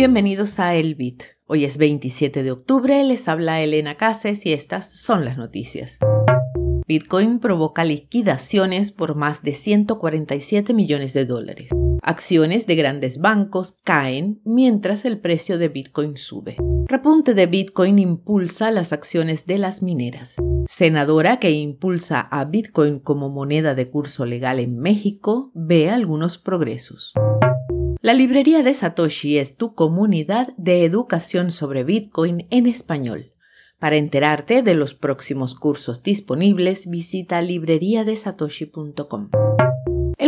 Bienvenidos a El Bit. Hoy es 27 de octubre, les habla Elena Cases y estas son las noticias. Bitcoin provoca liquidaciones por más de 147 millones de dólares. Acciones de grandes bancos caen mientras el precio de Bitcoin sube. Repunte de Bitcoin impulsa las acciones de las mineras. Senadora que impulsa a Bitcoin como moneda de curso legal en México ve algunos progresos. La librería de Satoshi es tu comunidad de educación sobre Bitcoin en español. Para enterarte de los próximos cursos disponibles, visita libreriadesatoshi.com.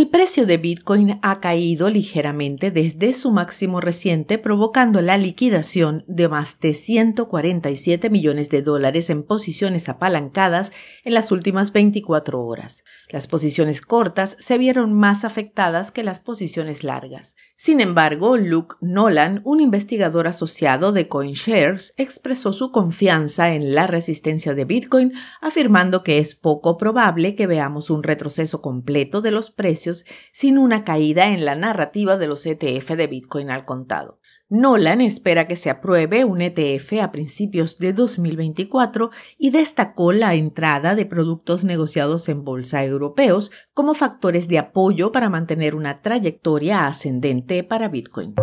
El precio de Bitcoin ha caído ligeramente desde su máximo reciente, provocando la liquidación de más de 147 millones de dólares en posiciones apalancadas en las últimas 24 horas. Las posiciones cortas se vieron más afectadas que las posiciones largas. Sin embargo, Luke Nolan, un investigador asociado de CoinShares, expresó su confianza en la resistencia de Bitcoin, afirmando que es poco probable que veamos un retroceso completo de los precios sin una caída en la narrativa de los ETF de Bitcoin al contado. Nolan espera que se apruebe un ETF a principios de 2024 y destacó la entrada de productos negociados en bolsa europeos como factores de apoyo para mantener una trayectoria ascendente para Bitcoin.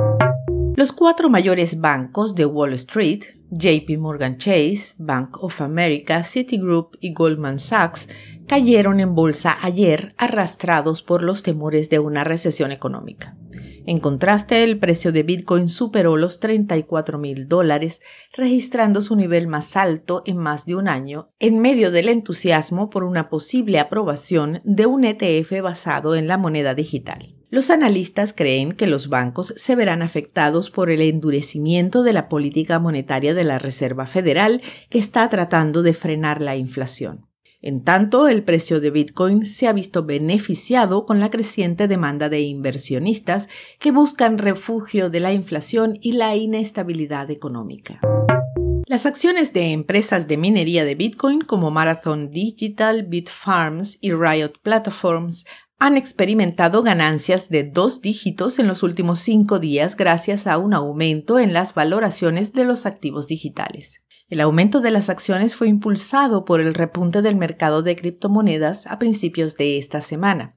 Los cuatro mayores bancos de Wall Street, JP Morgan Chase, Bank of America, Citigroup y Goldman Sachs, cayeron en bolsa ayer arrastrados por los temores de una recesión económica. En contraste, el precio de Bitcoin superó los 34 mil dólares, registrando su nivel más alto en más de un año, en medio del entusiasmo por una posible aprobación de un ETF basado en la moneda digital. Los analistas creen que los bancos se verán afectados por el endurecimiento de la política monetaria de la Reserva Federal, que está tratando de frenar la inflación. En tanto, el precio de Bitcoin se ha visto beneficiado con la creciente demanda de inversionistas que buscan refugio de la inflación y la inestabilidad económica. Las acciones de empresas de minería de Bitcoin como Marathon Digital, Bitfarms y Riot Platforms han experimentado ganancias de dos dígitos en los últimos cinco días gracias a un aumento en las valoraciones de los activos digitales. El aumento de las acciones fue impulsado por el repunte del mercado de criptomonedas a principios de esta semana,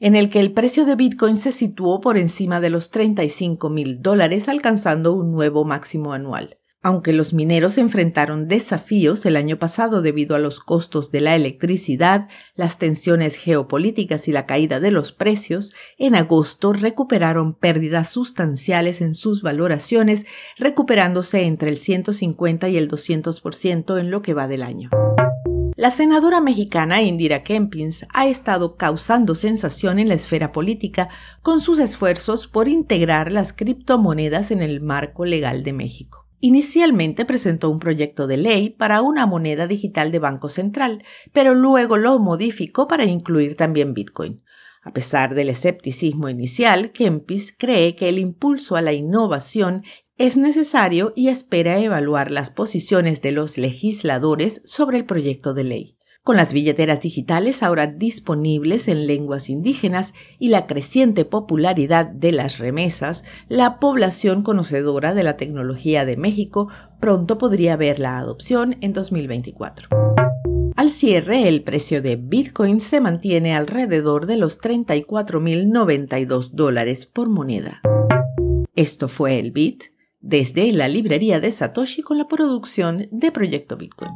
en el que el precio de Bitcoin se situó por encima de los 35 mil dólares, alcanzando un nuevo máximo anual. Aunque los mineros enfrentaron desafíos el año pasado debido a los costos de la electricidad, las tensiones geopolíticas y la caída de los precios, en agosto recuperaron pérdidas sustanciales en sus valoraciones, recuperándose entre el 150 y el 200% en lo que va del año. La senadora mexicana Indira Kempins ha estado causando sensación en la esfera política con sus esfuerzos por integrar las criptomonedas en el marco legal de México. Inicialmente presentó un proyecto de ley para una moneda digital de Banco Central, pero luego lo modificó para incluir también Bitcoin. A pesar del escepticismo inicial, Kempis cree que el impulso a la innovación es necesario y espera evaluar las posiciones de los legisladores sobre el proyecto de ley. Con las billeteras digitales ahora disponibles en lenguas indígenas y la creciente popularidad de las remesas, la población conocedora de la tecnología de México pronto podría ver la adopción en 2024. Al cierre, el precio de Bitcoin se mantiene alrededor de los 34.092 dólares por moneda. Esto fue el Bit desde la librería de Satoshi con la producción de Proyecto Bitcoin.